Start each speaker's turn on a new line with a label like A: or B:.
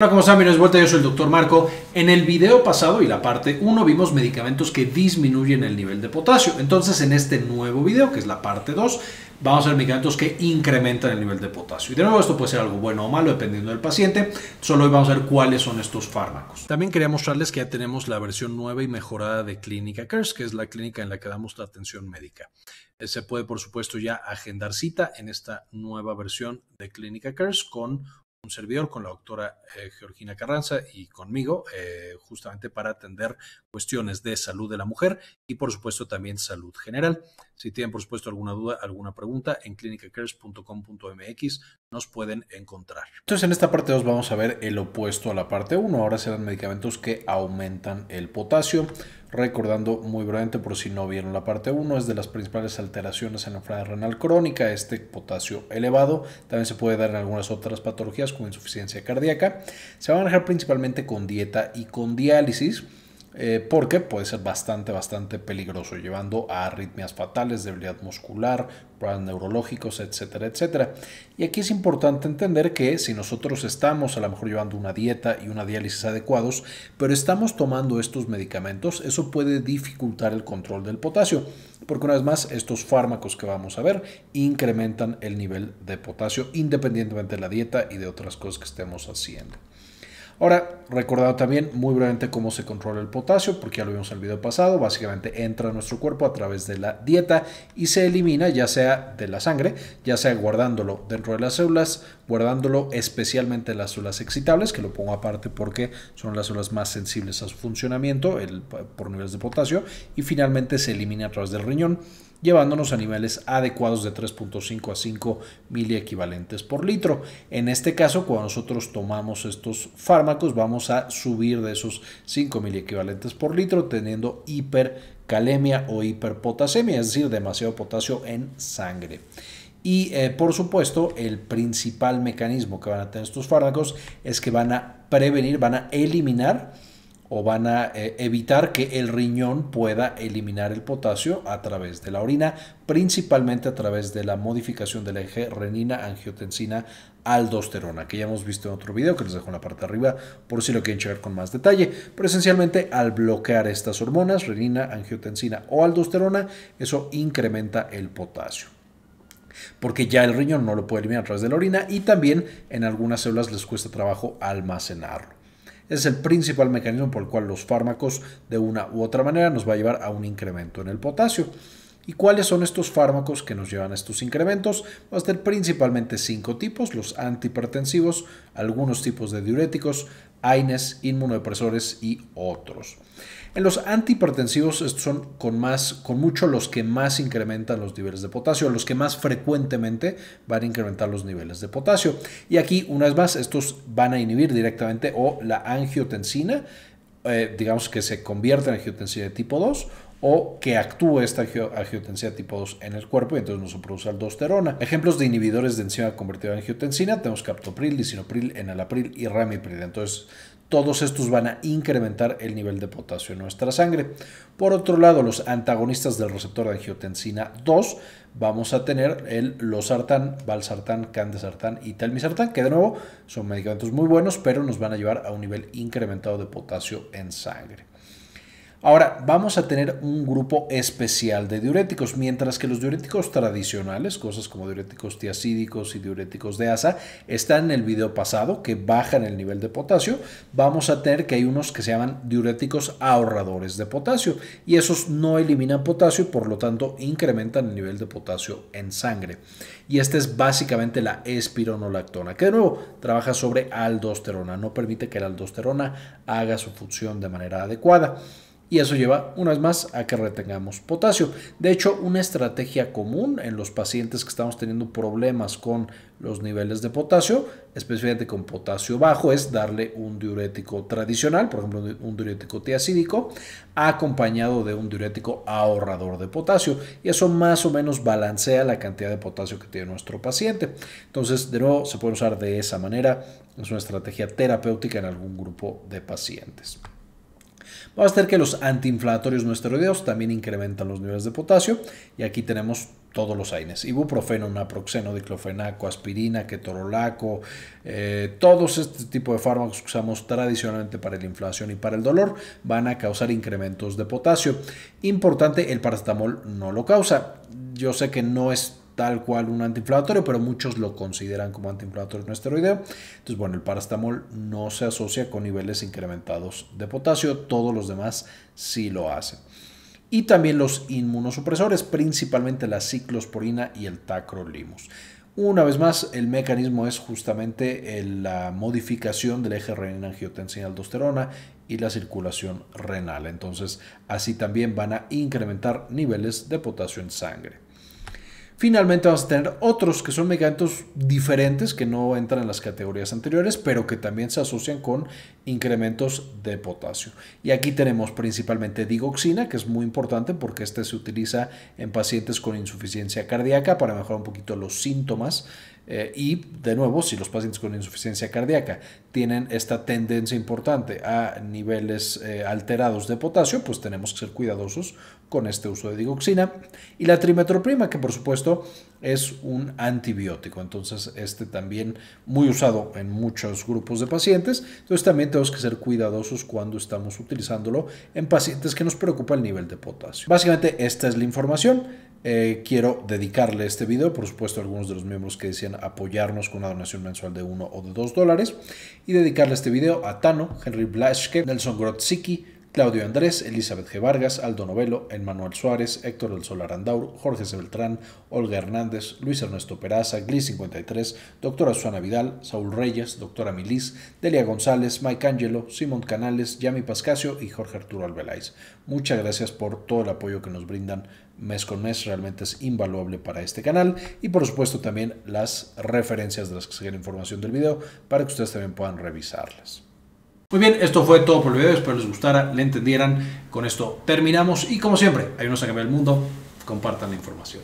A: Hola, como saben, es vuelta, yo soy el Dr. Marco. En el video pasado y la parte 1 vimos medicamentos que disminuyen el nivel de potasio. Entonces, en este nuevo video, que es la parte 2, vamos a ver medicamentos que incrementan el nivel de potasio. Y de nuevo, esto puede ser algo bueno o malo dependiendo del paciente. Solo hoy vamos a ver cuáles son estos fármacos. También quería mostrarles que ya tenemos la versión nueva y mejorada de Clínica CARES, que es la clínica en la que damos la atención médica. Eh, se puede, por supuesto, ya agendar cita en esta nueva versión de Clínica CARES con un servidor, con la doctora eh, Georgina Carranza y conmigo, eh, justamente para atender cuestiones de salud de la mujer y por supuesto también salud general. Si tienen, por supuesto, alguna duda, alguna pregunta, en clinicacares.com.mx nos pueden encontrar. Entonces, en esta parte 2 vamos a ver el opuesto a la parte 1. Ahora serán medicamentos que aumentan el potasio. Recordando muy brevemente, por si no vieron la parte 1, es de las principales alteraciones en la enfermedad renal crónica, este potasio elevado. También se puede dar en algunas otras patologías como insuficiencia cardíaca. Se va a manejar principalmente con dieta y con diálisis. Eh, porque puede ser bastante, bastante peligroso, llevando a arritmias fatales, debilidad muscular, problemas neurológicos, etcétera, etcétera. Y aquí es importante entender que si nosotros estamos a lo mejor llevando una dieta y una diálisis adecuados, pero estamos tomando estos medicamentos, eso puede dificultar el control del potasio, porque una vez más estos fármacos que vamos a ver incrementan el nivel de potasio independientemente de la dieta y de otras cosas que estemos haciendo. Ahora, recordado también muy brevemente cómo se controla el potasio, porque ya lo vimos en el video pasado, básicamente entra a nuestro cuerpo a través de la dieta y se elimina ya sea de la sangre, ya sea guardándolo dentro de las células, guardándolo especialmente en las células excitables, que lo pongo aparte porque son las células más sensibles a su funcionamiento por niveles de potasio, y finalmente se elimina a través del riñón llevándonos a niveles adecuados de 3.5 a 5 miliequivalentes por litro. En este caso, cuando nosotros tomamos estos fármacos, vamos a subir de esos 5.000 equivalentes por litro teniendo hipercalemia o hiperpotasemia, es decir, demasiado potasio en sangre. Y eh, por supuesto, el principal mecanismo que van a tener estos fármacos es que van a prevenir, van a eliminar o van a eh, evitar que el riñón pueda eliminar el potasio a través de la orina, principalmente a través de la modificación del eje renina-angiotensina-aldosterona, que ya hemos visto en otro video que les dejo en la parte de arriba por si lo quieren checar con más detalle. Pero esencialmente al bloquear estas hormonas, renina, angiotensina o aldosterona, eso incrementa el potasio porque ya el riñón no lo puede eliminar a través de la orina y también en algunas células les cuesta trabajo almacenarlo. Es el principal mecanismo por el cual los fármacos de una u otra manera nos va a llevar a un incremento en el potasio. ¿Y cuáles son estos fármacos que nos llevan a estos incrementos? Va a ser principalmente cinco tipos, los antihipertensivos, algunos tipos de diuréticos, AINES, inmunodepresores y otros. En los antihipertensivos, estos son con, más, con mucho los que más incrementan los niveles de potasio, los que más frecuentemente van a incrementar los niveles de potasio. Y aquí, una vez más, estos van a inhibir directamente o la angiotensina, eh, digamos que se convierte en angiotensina de tipo 2, o que actúe esta angiotensina tipo 2 en el cuerpo y entonces no se produce aldosterona. Ejemplos de inhibidores de enzima convertida en angiotensina tenemos captopril, lisinopril, enalapril y ramipril. Entonces, todos estos van a incrementar el nivel de potasio en nuestra sangre. Por otro lado, los antagonistas del receptor de angiotensina 2 vamos a tener el losartán, valsartan, candesartán y telmisartan, que de nuevo son medicamentos muy buenos, pero nos van a llevar a un nivel incrementado de potasio en sangre. Ahora, vamos a tener un grupo especial de diuréticos, mientras que los diuréticos tradicionales, cosas como diuréticos tiacídicos y diuréticos de asa, están en el video pasado, que bajan el nivel de potasio, vamos a tener que hay unos que se llaman diuréticos ahorradores de potasio, y esos no eliminan potasio y por lo tanto incrementan el nivel de potasio en sangre. Y esta es básicamente la espironolactona, que de nuevo trabaja sobre aldosterona, no permite que la aldosterona haga su función de manera adecuada y eso lleva una vez más a que retengamos potasio. De hecho, una estrategia común en los pacientes que estamos teniendo problemas con los niveles de potasio, especialmente con potasio bajo, es darle un diurético tradicional, por ejemplo, un diurético tiacídico, acompañado de un diurético ahorrador de potasio. Y eso más o menos balancea la cantidad de potasio que tiene nuestro paciente. Entonces, de nuevo, se puede usar de esa manera. Es una estrategia terapéutica en algún grupo de pacientes. Vamos a hacer que los antiinflamatorios no esteroideos también incrementan los niveles de potasio y aquí tenemos todos los AINES, ibuprofeno, naproxeno, diclofenaco, aspirina, ketorolaco, eh, todos este tipo de fármacos que usamos tradicionalmente para la inflamación y para el dolor van a causar incrementos de potasio. Importante, el paracetamol no lo causa. Yo sé que no es tal cual un antiinflamatorio, pero muchos lo consideran como antiinflamatorio no esteroideo. Entonces, bueno, el parastamol no se asocia con niveles incrementados de potasio, todos los demás sí lo hacen. Y también los inmunosupresores, principalmente la ciclosporina y el tacrolimus. Una vez más, el mecanismo es justamente la modificación del eje renina-angiotensina-aldosterona y la circulación renal. Entonces, así también van a incrementar niveles de potasio en sangre. Finalmente vamos a tener otros que son medicamentos diferentes que no entran en las categorías anteriores, pero que también se asocian con incrementos de potasio. Y aquí tenemos principalmente digoxina, que es muy importante porque este se utiliza en pacientes con insuficiencia cardíaca para mejorar un poquito los síntomas. Eh, y de nuevo, si los pacientes con insuficiencia cardíaca tienen esta tendencia importante a niveles eh, alterados de potasio, pues tenemos que ser cuidadosos con este uso de digoxina. Y la trimetroprima, que por supuesto es un antibiótico. Entonces, este también muy usado en muchos grupos de pacientes. Entonces, también tenemos que ser cuidadosos cuando estamos utilizándolo en pacientes que nos preocupa el nivel de potasio. Básicamente, esta es la información. Eh, quiero dedicarle este video, por supuesto, a algunos de los miembros que decían apoyarnos con una donación mensual de 1 o de 2 dólares y dedicarle este video a Tano, Henry Blaschke, Nelson Grotzicki, Claudio Andrés, Elizabeth G. Vargas, Aldo Novelo, Emmanuel Suárez, Héctor del Solar Arandaur, Jorge C. Beltrán, Olga Hernández, Luis Ernesto Peraza, Gli 53, Doctora Susana Vidal, Saúl Reyes, Doctora Milis, Delia González, Mike Angelo, Simón Canales, Yami Pascasio y Jorge Arturo Albeláez. Muchas gracias por todo el apoyo que nos brindan mes con mes, realmente es invaluable para este canal y por supuesto también las referencias de las que se información del video para que ustedes también puedan revisarlas. Muy bien, esto fue todo por el video, espero les gustara, le entendieran. Con esto terminamos y como siempre, unos a cambiar el mundo, compartan la información.